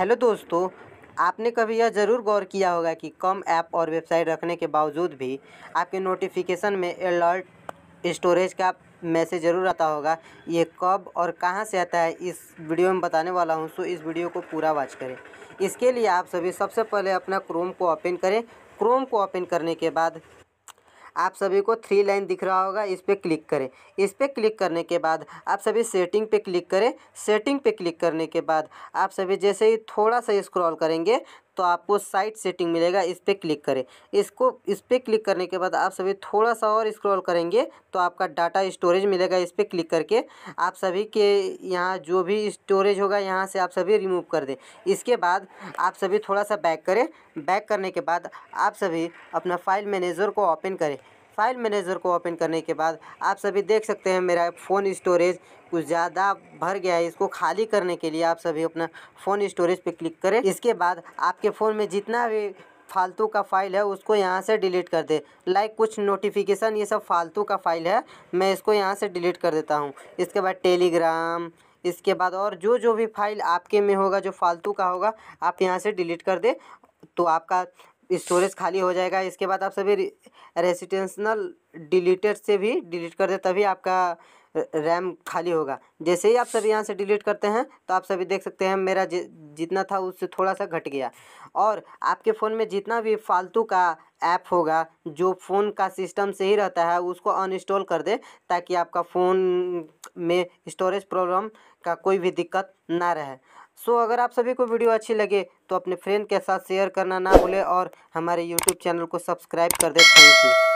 hello दोस्तों आपने कभी यह ज़रूर गौर किया होगा कि कम ऐप और वेबसाइट रखने के बावजूद भी आपके नोटिफिकेशन में अलर्ट स्टोरेज का मैसेज ज़रूर आता होगा ये कब और कहाँ से आता है इस वीडियो में बताने वाला हूँ सो इस वीडियो को पूरा वॉच करें इसके लिए आप सभी सबसे पहले अपना क्रोम को ओपन करें क्रोम को ओपन करने के बाद आप सभी को थ्री लाइन दिख रहा होगा इस पर क्लिक करें इस पर क्लिक करने के बाद आप सभी सेटिंग पे क्लिक करें सेटिंग पे क्लिक करने के बाद आप सभी जैसे ही थोड़ा सा स्क्रॉल करेंगे तो आपको साइट सेटिंग मिलेगा इस पर क्लिक करें इसको इस पर क्लिक करने के बाद आप सभी थोड़ा सा और स्क्रॉल करेंगे तो आपका डाटा स्टोरेज मिलेगा इस पर क्लिक करके आप सभी के यहाँ जो भी स्टोरेज होगा यहाँ से आप सभी रिमूव कर दें इसके बाद आप सभी थोड़ा सा बैक करें बैक करने के बाद आप सभी अपना फाइल मैनेजर को ओपन करें फाइल मैनेजर को ओपन करने के बाद आप सभी देख सकते हैं मेरा फ़ोन स्टोरेज कुछ ज़्यादा भर गया है इसको खाली करने के लिए आप सभी अपना फ़ोन स्टोरेज पे क्लिक करें इसके बाद आपके फ़ोन में जितना भी फालतू का फाइल है उसको यहाँ से डिलीट कर दे लाइक कुछ नोटिफिकेशन ये सब फालतू का फाइल है मैं इसको यहाँ से डिलीट कर देता हूँ इसके बाद टेलीग्राम इसके बाद और जो जो भी फाइल आपके में होगा जो फालतू का होगा आप यहाँ से डिलीट कर दे तो आपका स्टोरेज खाली हो जाएगा इसके बाद आप सभी रेसिटेंशनल डिलीटर से भी डिलीट कर दे तभी आपका रैम खाली होगा जैसे ही आप सभी यहाँ से डिलीट करते हैं तो आप सभी देख सकते हैं मेरा जितना था उससे थोड़ा सा घट गया और आपके फ़ोन में जितना भी फालतू का ऐप होगा जो फ़ोन का सिस्टम से ही रहता है उसको अनइंस्टॉल कर दे ताकि आपका फ़ोन में स्टोरेज प्रॉब्लम का कोई भी दिक्कत ना रहे सो so, अगर आप सभी को वीडियो अच्छी लगे तो अपने फ्रेंड के साथ शेयर करना ना भूलें और हमारे यूट्यूब चैनल को सब्सक्राइब कर दें थैंक यू